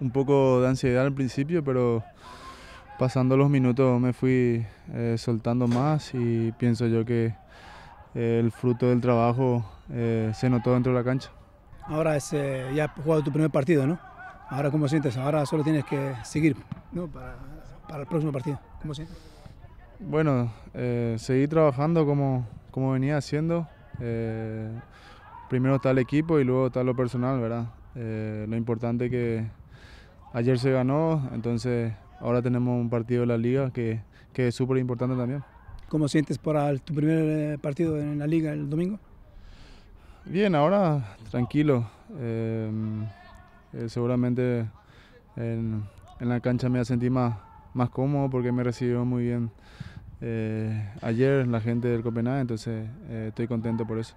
un poco de ansiedad al principio, pero pasando los minutos me fui eh, soltando más y pienso yo que eh, el fruto del trabajo eh, se notó dentro de la cancha. Ahora ya has jugado tu primer partido, ¿no? Ahora cómo sientes, ahora solo tienes que seguir ¿no? para, para el próximo partido. ¿Cómo sientes? Bueno, seguir trabajando como, como venía haciendo. primero está el equipo y luego está lo personal, ¿verdad? lo importante que, ayer se ganó, entonces ahora tenemos un partido de la liga que, que es súper importante también. ¿Cómo sientes para tu primer eh, partido en la liga el domingo? Bien, ahora tranquilo. Em, eh, seguramente en, en, la cancha me sentí más, más cómodo porque me recibió muy bien eh, ayer la gente del Copenhague, entonces estoy contento por eso.